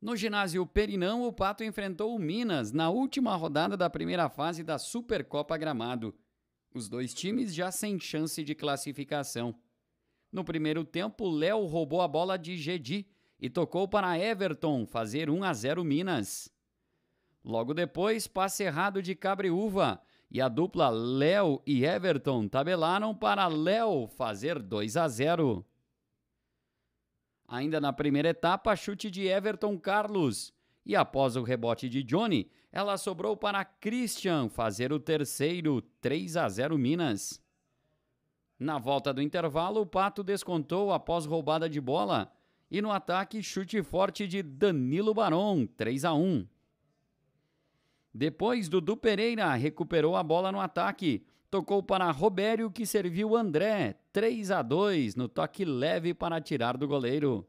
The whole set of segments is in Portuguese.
No ginásio Perinão, o Pato enfrentou o Minas na última rodada da primeira fase da Supercopa Gramado. Os dois times já sem chance de classificação. No primeiro tempo, Léo roubou a bola de Gedi e tocou para Everton fazer 1 a 0 Minas. Logo depois, passe errado de Cabriúva e a dupla Léo e Everton tabelaram para Léo fazer 2 a 0. Ainda na primeira etapa, chute de Everton Carlos. E após o rebote de Johnny, ela sobrou para Christian fazer o terceiro, 3 a 0 Minas. Na volta do intervalo, o Pato descontou após roubada de bola. E no ataque, chute forte de Danilo Barão, 3 a 1. Depois, Dudu Pereira recuperou a bola no ataque Tocou para Robério, que serviu André, 3 a 2 no toque leve para tirar do goleiro.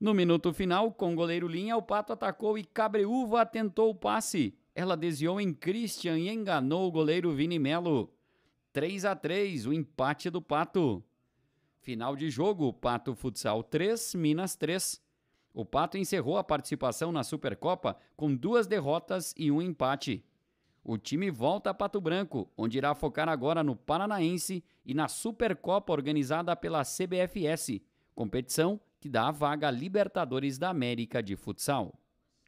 No minuto final, com o goleiro Linha, o Pato atacou e Cabreúva tentou o passe. Ela desviou em Christian e enganou o goleiro Vini Melo. 3 a 3 o empate do Pato. Final de jogo, Pato Futsal 3, Minas 3. O Pato encerrou a participação na Supercopa com duas derrotas e um empate o time volta a Pato Branco, onde irá focar agora no Paranaense e na Supercopa organizada pela CBFS, competição que dá a vaga Libertadores da América de futsal.